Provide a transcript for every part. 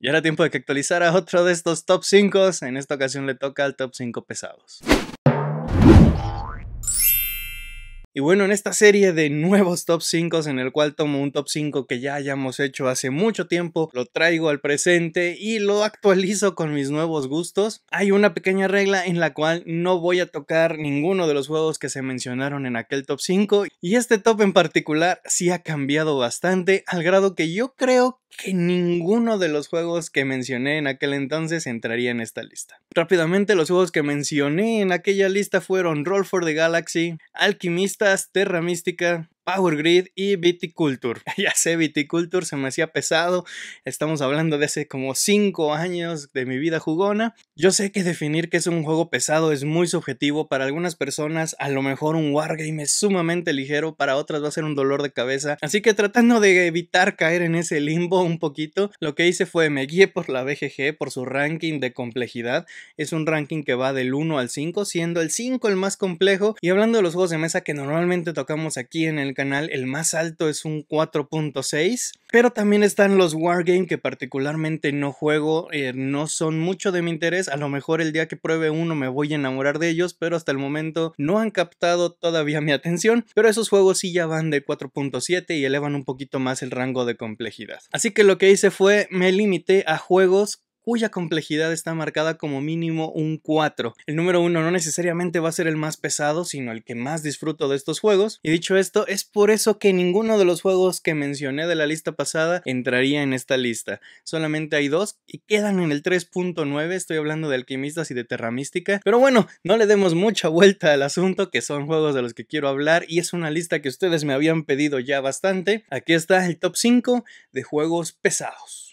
Y era tiempo de que actualizara otro de estos top 5. En esta ocasión le toca al top 5 pesados. Y bueno, en esta serie de nuevos top 5 en el cual tomo un top 5 que ya hayamos hecho hace mucho tiempo, lo traigo al presente y lo actualizo con mis nuevos gustos, hay una pequeña regla en la cual no voy a tocar ninguno de los juegos que se mencionaron en aquel top 5 y este top en particular sí ha cambiado bastante al grado que yo creo que ninguno de los juegos que mencioné en aquel entonces entraría en esta lista. Rápidamente los juegos que mencioné en aquella lista fueron Roll for the Galaxy, Alquimista, Terra Mística. Power Grid y Viticulture. Ya sé, Viticulture se me hacía pesado. Estamos hablando de hace como 5 años de mi vida jugona. Yo sé que definir que es un juego pesado es muy subjetivo. Para algunas personas, a lo mejor un wargame es sumamente ligero, para otras va a ser un dolor de cabeza. Así que tratando de evitar caer en ese limbo un poquito, lo que hice fue me guié por la BGG, por su ranking de complejidad. Es un ranking que va del 1 al 5, siendo el 5 el más complejo. Y hablando de los juegos de mesa que normalmente tocamos aquí en el canal, el más alto es un 4.6. Pero también están los Wargame que particularmente no juego, eh, no son mucho de mi interés. A lo mejor el día que pruebe uno me voy a enamorar de ellos, pero hasta el momento no han captado todavía mi atención. Pero esos juegos sí ya van de 4.7 y elevan un poquito más el rango de complejidad. Así que lo que hice fue me limité a juegos cuya complejidad está marcada como mínimo un 4. El número 1 no necesariamente va a ser el más pesado, sino el que más disfruto de estos juegos. Y dicho esto, es por eso que ninguno de los juegos que mencioné de la lista pasada entraría en esta lista. Solamente hay dos y quedan en el 3.9. Estoy hablando de alquimistas y de terra mística. Pero bueno, no le demos mucha vuelta al asunto, que son juegos de los que quiero hablar y es una lista que ustedes me habían pedido ya bastante. Aquí está el top 5 de juegos pesados.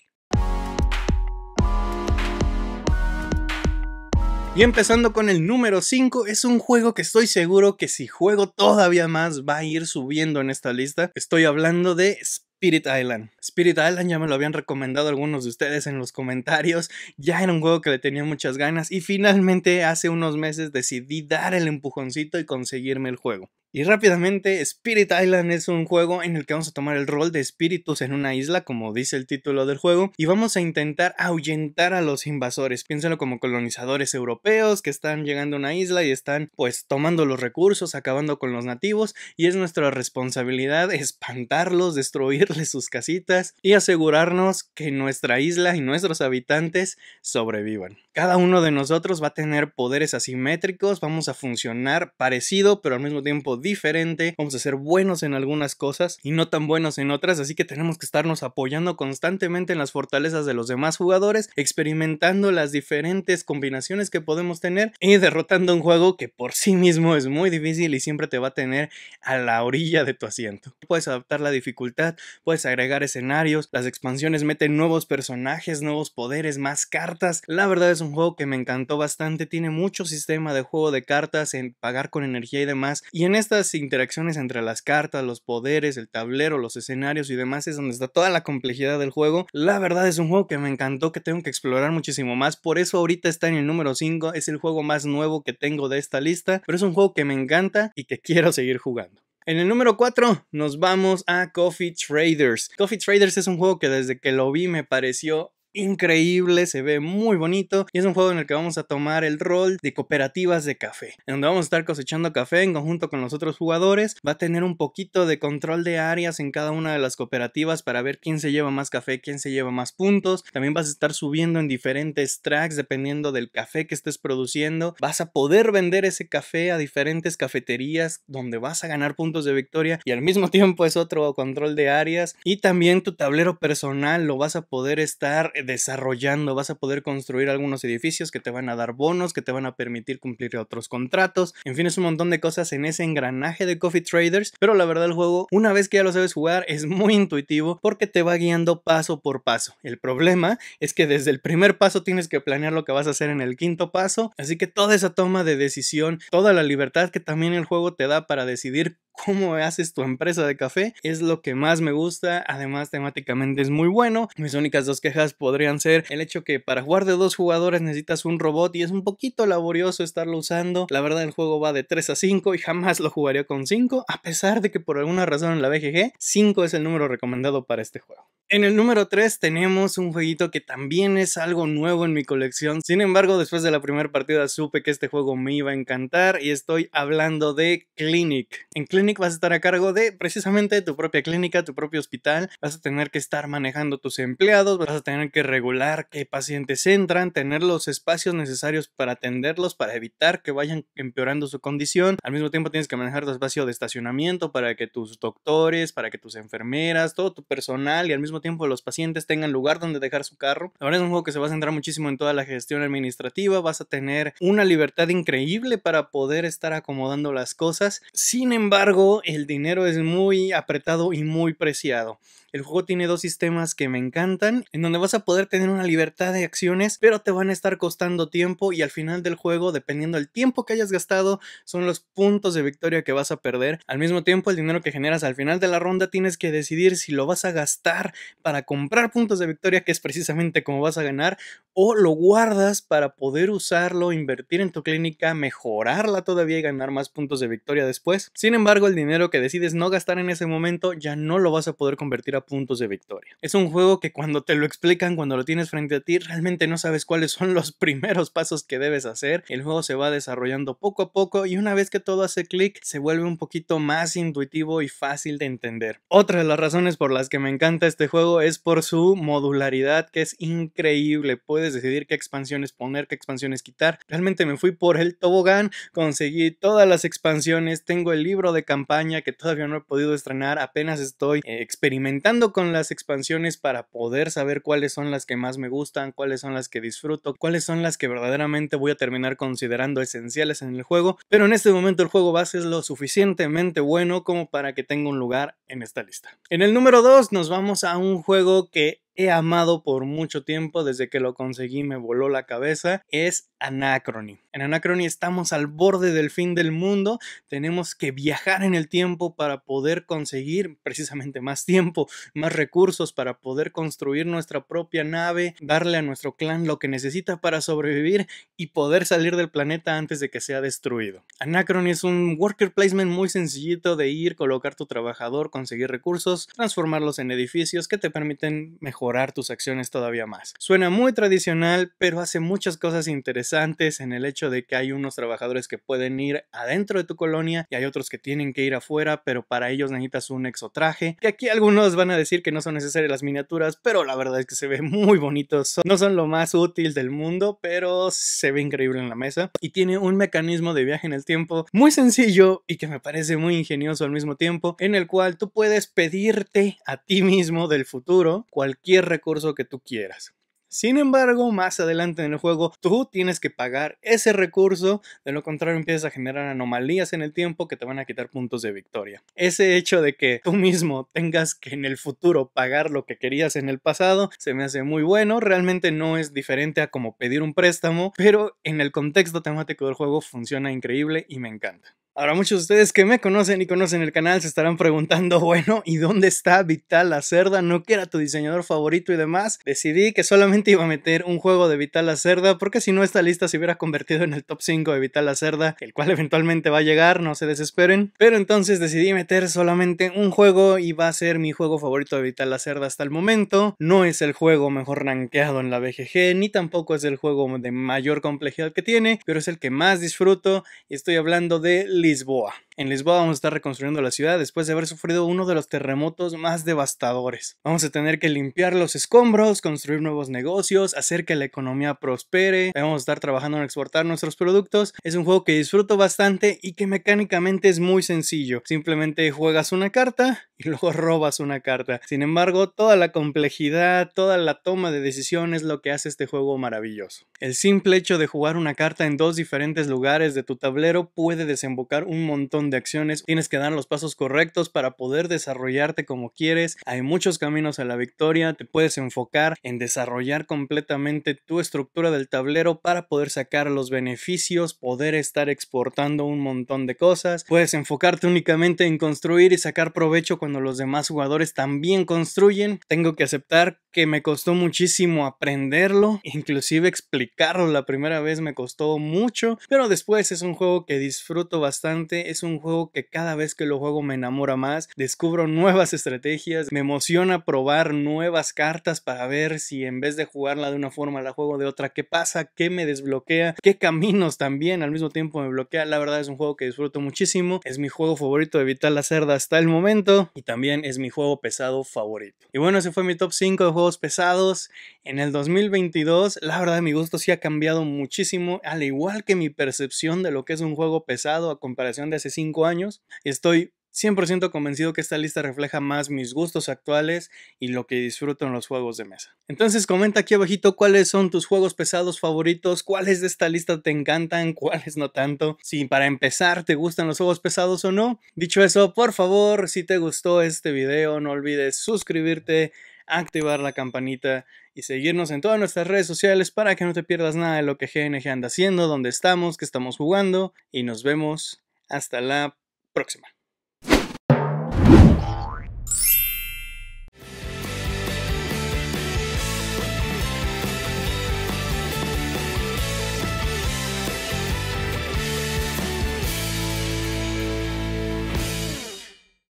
Y empezando con el número 5, es un juego que estoy seguro que si juego todavía más va a ir subiendo en esta lista. Estoy hablando de Spirit Island. Spirit Island ya me lo habían recomendado algunos de ustedes en los comentarios, ya era un juego que le tenía muchas ganas y finalmente hace unos meses decidí dar el empujoncito y conseguirme el juego. Y rápidamente, Spirit Island es un juego en el que vamos a tomar el rol de espíritus en una isla, como dice el título del juego, y vamos a intentar ahuyentar a los invasores. Piénsenlo como colonizadores europeos que están llegando a una isla y están pues tomando los recursos, acabando con los nativos, y es nuestra responsabilidad espantarlos, destruirles sus casitas y asegurarnos que nuestra isla y nuestros habitantes sobrevivan. Cada uno de nosotros va a tener poderes asimétricos, vamos a funcionar parecido, pero al mismo tiempo diferente, vamos a ser buenos en algunas cosas y no tan buenos en otras, así que tenemos que estarnos apoyando constantemente en las fortalezas de los demás jugadores, experimentando las diferentes combinaciones que podemos tener y derrotando un juego que por sí mismo es muy difícil y siempre te va a tener a la orilla de tu asiento. Puedes adaptar la dificultad, puedes agregar escenarios, las expansiones meten nuevos personajes, nuevos poderes, más cartas, la verdad es un juego que me encantó bastante, tiene mucho sistema de juego de cartas, en pagar con energía y demás, y en estas interacciones entre las cartas, los poderes, el tablero, los escenarios y demás es donde está toda la complejidad del juego. La verdad es un juego que me encantó, que tengo que explorar muchísimo más, por eso ahorita está en el número 5, es el juego más nuevo que tengo de esta lista, pero es un juego que me encanta y que quiero seguir jugando. En el número 4 nos vamos a Coffee Traders. Coffee Traders es un juego que desde que lo vi me pareció increíble, se ve muy bonito y es un juego en el que vamos a tomar el rol de cooperativas de café, en donde vamos a estar cosechando café en conjunto con los otros jugadores, va a tener un poquito de control de áreas en cada una de las cooperativas para ver quién se lleva más café, quién se lleva más puntos, también vas a estar subiendo en diferentes tracks dependiendo del café que estés produciendo, vas a poder vender ese café a diferentes cafeterías donde vas a ganar puntos de victoria y al mismo tiempo es otro control de áreas y también tu tablero personal lo vas a poder estar desarrollando, vas a poder construir algunos edificios que te van a dar bonos, que te van a permitir cumplir otros contratos, en fin, es un montón de cosas en ese engranaje de Coffee Traders, pero la verdad el juego, una vez que ya lo sabes jugar, es muy intuitivo porque te va guiando paso por paso. El problema es que desde el primer paso tienes que planear lo que vas a hacer en el quinto paso, así que toda esa toma de decisión, toda la libertad que también el juego te da para decidir cómo haces tu empresa de café. Es lo que más me gusta. Además, temáticamente es muy bueno. Mis únicas dos quejas podrían ser el hecho que para jugar de dos jugadores necesitas un robot y es un poquito laborioso estarlo usando. La verdad, el juego va de 3 a 5 y jamás lo jugaría con 5, a pesar de que por alguna razón en la BGG 5 es el número recomendado para este juego. En el número 3 tenemos un jueguito que también es algo nuevo en mi colección. Sin embargo, después de la primera partida supe que este juego me iba a encantar y estoy hablando de Clinic. En Clinic vas a estar a cargo de precisamente tu propia clínica, tu propio hospital. Vas a tener que estar manejando tus empleados, vas a tener que regular qué pacientes entran, tener los espacios necesarios para atenderlos, para evitar que vayan empeorando su condición. Al mismo tiempo tienes que manejar tu espacio de estacionamiento para que tus doctores, para que tus enfermeras, todo tu personal y al mismo tiempo los pacientes tengan lugar donde dejar su carro. Ahora es un juego que se va a centrar muchísimo en toda la gestión administrativa, vas a tener una libertad increíble para poder estar acomodando las cosas. Sin embargo, el dinero es muy apretado y muy preciado. El juego tiene dos sistemas que me encantan, en donde vas a poder tener una libertad de acciones, pero te van a estar costando tiempo y al final del juego, dependiendo del tiempo que hayas gastado, son los puntos de victoria que vas a perder. Al mismo tiempo, el dinero que generas al final de la ronda tienes que decidir si lo vas a gastar para comprar puntos de victoria, que es precisamente como vas a ganar, o lo guardas para poder usarlo, invertir en tu clínica, mejorarla todavía y ganar más puntos de victoria después. Sin embargo, el dinero que decides no gastar en ese momento ya no lo vas a poder convertir a puntos de victoria. Es un juego que cuando te lo explican, cuando lo tienes frente a ti, realmente no sabes cuáles son los primeros pasos que debes hacer. El juego se va desarrollando poco a poco y una vez que todo hace clic, se vuelve un poquito más intuitivo y fácil de entender. Otra de las razones por las que me encanta este juego juego es por su modularidad, que es increíble. Puedes decidir qué expansiones poner, qué expansiones quitar. Realmente me fui por el tobogán, conseguí todas las expansiones, tengo el libro de campaña que todavía no he podido estrenar, apenas estoy eh, experimentando con las expansiones para poder saber cuáles son las que más me gustan, cuáles son las que disfruto, cuáles son las que verdaderamente voy a terminar considerando esenciales en el juego, pero en este momento el juego base es lo suficientemente bueno como para que tenga un lugar en esta lista. En el número 2 nos vamos a un juego que he amado por mucho tiempo, desde que lo conseguí me voló la cabeza, es Anacrony. En Anacrony estamos al borde del fin del mundo, tenemos que viajar en el tiempo para poder conseguir precisamente más tiempo, más recursos para poder construir nuestra propia nave, darle a nuestro clan lo que necesita para sobrevivir y poder salir del planeta antes de que sea destruido. Anacrony es un worker placement muy sencillito de ir, colocar tu trabajador, conseguir recursos, transformarlos en edificios que te permiten mejorar tus acciones todavía más. Suena muy tradicional, pero hace muchas cosas interesantes en el hecho de que hay unos trabajadores que pueden ir adentro de tu colonia y hay otros que tienen que ir afuera, pero para ellos necesitas un exotraje, que aquí algunos van a decir que no son necesarias las miniaturas, pero la verdad es que se ve muy bonitos. No son lo más útil del mundo, pero se ve increíble en la mesa y tiene un mecanismo de viaje en el tiempo muy sencillo y que me parece muy ingenioso al mismo tiempo, en el cual tú puedes pedirte a ti mismo del futuro cualquier recurso que tú quieras. Sin embargo, más adelante en el juego, tú tienes que pagar ese recurso, de lo contrario empiezas a generar anomalías en el tiempo que te van a quitar puntos de victoria. Ese hecho de que tú mismo tengas que en el futuro pagar lo que querías en el pasado, se me hace muy bueno, realmente no es diferente a como pedir un préstamo, pero en el contexto temático del juego funciona increíble y me encanta. Ahora muchos de ustedes que me conocen y conocen el canal se estarán preguntando, bueno, ¿y dónde está Vital la Cerda? ¿No que era tu diseñador favorito y demás? Decidí que solamente iba a meter un juego de Vital la Cerda porque si no esta lista se hubiera convertido en el top 5 de Vital la Cerda, el cual eventualmente va a llegar, no se desesperen. Pero entonces decidí meter solamente un juego y va a ser mi juego favorito de Vital la Cerda hasta el momento. No es el juego mejor rankeado en la BGG, ni tampoco es el juego de mayor complejidad que tiene, pero es el que más disfruto y estoy hablando de Lisboa. En Lisboa vamos a estar reconstruyendo la ciudad después de haber sufrido uno de los terremotos más devastadores. Vamos a tener que limpiar los escombros, construir nuevos negocios, hacer que la economía prospere. Vamos a estar trabajando en exportar nuestros productos. Es un juego que disfruto bastante y que mecánicamente es muy sencillo. Simplemente juegas una carta y luego robas una carta. Sin embargo, toda la complejidad, toda la toma de decisiones es lo que hace este juego maravilloso. El simple hecho de jugar una carta en dos diferentes lugares de tu tablero puede desembocar un montón de acciones. Tienes que dar los pasos correctos para poder desarrollarte como quieres. Hay muchos caminos a la victoria. Te puedes enfocar en desarrollar completamente tu estructura del tablero para poder sacar los beneficios, poder estar exportando un montón de cosas. Puedes enfocarte únicamente en construir y sacar provecho cuando los demás jugadores también construyen. Tengo que aceptar que me costó muchísimo aprenderlo, inclusive explicarlo la primera vez me costó mucho, pero después es un juego que disfruto bastante, es un juego que cada vez que lo juego me enamora más, descubro nuevas estrategias, me emociona probar nuevas cartas para ver si en vez de jugarla de una forma la juego de otra, qué pasa, qué me desbloquea, qué caminos también al mismo tiempo me bloquea, la verdad es un juego que disfruto muchísimo, es mi juego favorito de Vital la Cerda hasta el momento, y también es mi juego pesado favorito. Y bueno, ese fue mi top 5 de juegos pesados. En el 2022, la verdad, mi gusto sí ha cambiado muchísimo, al igual que mi percepción de lo que es un juego pesado a comparación de hace 5 años. Estoy 100% convencido que esta lista refleja más mis gustos actuales y lo que disfruto en los juegos de mesa. Entonces comenta aquí abajito cuáles son tus juegos pesados favoritos, cuáles de esta lista te encantan, cuáles no tanto, si para empezar te gustan los juegos pesados o no. Dicho eso, por favor, si te gustó este video, no olvides suscribirte, activar la campanita y seguirnos en todas nuestras redes sociales para que no te pierdas nada de lo que GNG anda haciendo, dónde estamos, qué estamos jugando y nos vemos hasta la próxima.